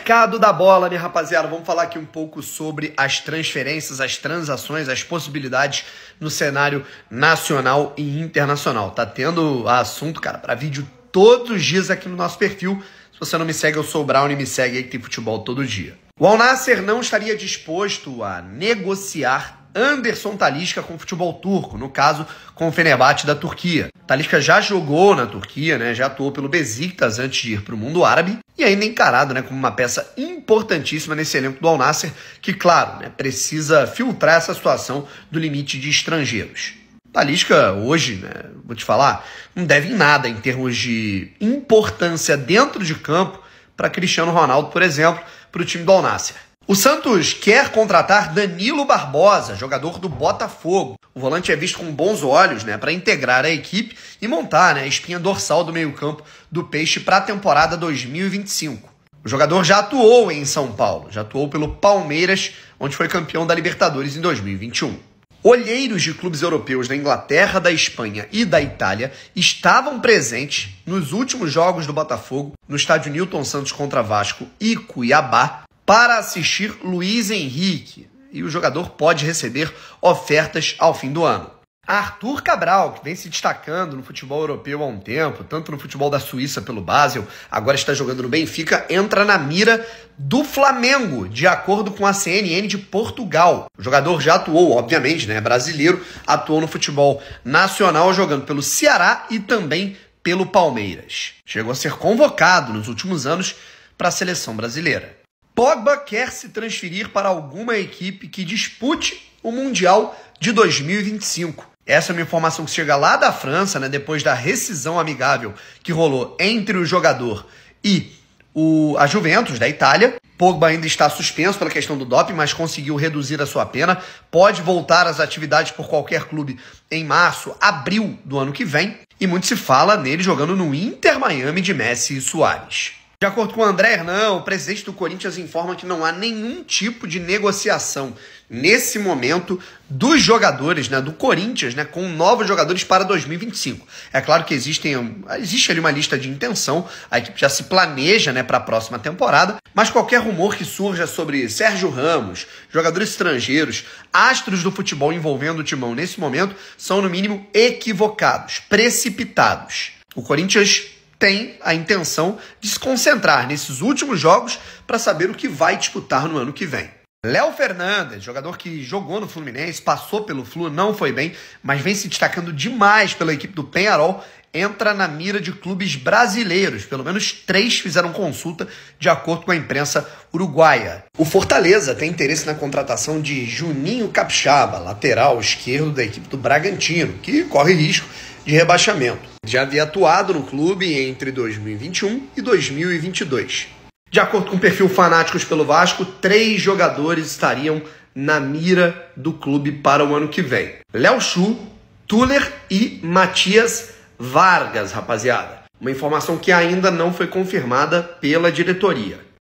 mercado da bola, né, rapaziada? Vamos falar aqui um pouco sobre as transferências, as transações, as possibilidades no cenário nacional e internacional. Tá tendo assunto, cara, para vídeo todos os dias aqui no nosso perfil. Se você não me segue, eu sou o Brown e me segue aí que tem futebol todo dia. O Al Nasser não estaria disposto a negociar Anderson Talisca com o futebol turco, no caso com o Fenerbahçe da Turquia. Talisca já jogou na Turquia, né, já atuou pelo Besiktas antes de ir para o mundo árabe e ainda encarado né, como uma peça importantíssima nesse elenco do Al nassr que, claro, né, precisa filtrar essa situação do limite de estrangeiros. Talisca hoje, né, vou te falar, não deve em nada em termos de importância dentro de campo para Cristiano Ronaldo, por exemplo, para o time do Al nassr o Santos quer contratar Danilo Barbosa, jogador do Botafogo. O volante é visto com bons olhos, né, para integrar a equipe e montar, né, a espinha dorsal do meio-campo do Peixe para a temporada 2025. O jogador já atuou em São Paulo, já atuou pelo Palmeiras, onde foi campeão da Libertadores em 2021. Olheiros de clubes europeus da Inglaterra, da Espanha e da Itália estavam presentes nos últimos jogos do Botafogo no estádio Newton Santos contra Vasco e Cuiabá para assistir Luiz Henrique. E o jogador pode receber ofertas ao fim do ano. Arthur Cabral, que vem se destacando no futebol europeu há um tempo, tanto no futebol da Suíça pelo Basel, agora está jogando no Benfica, entra na mira do Flamengo, de acordo com a CNN de Portugal. O jogador já atuou, obviamente, né, é brasileiro, atuou no futebol nacional jogando pelo Ceará e também pelo Palmeiras. Chegou a ser convocado nos últimos anos para a seleção brasileira. Pogba quer se transferir para alguma equipe que dispute o Mundial de 2025. Essa é uma informação que chega lá da França, né, depois da rescisão amigável que rolou entre o jogador e o, a Juventus, da Itália. Pogba ainda está suspenso pela questão do doping, mas conseguiu reduzir a sua pena. Pode voltar às atividades por qualquer clube em março, abril do ano que vem. E muito se fala nele jogando no Inter Miami de Messi e Soares. De acordo com o André Hernan, o presidente do Corinthians informa que não há nenhum tipo de negociação nesse momento dos jogadores, né, do Corinthians, né, com novos jogadores para 2025. É claro que existem, existe ali uma lista de intenção, a equipe já se planeja, né, para a próxima temporada, mas qualquer rumor que surja sobre Sérgio Ramos, jogadores estrangeiros, astros do futebol envolvendo o Timão nesse momento, são no mínimo equivocados, precipitados. O Corinthians tem a intenção de se concentrar nesses últimos jogos para saber o que vai disputar no ano que vem. Léo Fernandes, jogador que jogou no Fluminense, passou pelo Flu, não foi bem, mas vem se destacando demais pela equipe do Penharol, entra na mira de clubes brasileiros. Pelo menos três fizeram consulta, de acordo com a imprensa uruguaia. O Fortaleza tem interesse na contratação de Juninho Capixaba, lateral esquerdo da equipe do Bragantino, que corre risco de rebaixamento. Já havia atuado no clube entre 2021 e 2022. De acordo com o perfil Fanáticos pelo Vasco, três jogadores estariam na mira do clube para o ano que vem: Léo Chu, Tuller e Matias Vargas, rapaziada. Uma informação que ainda não foi confirmada pela diretoria.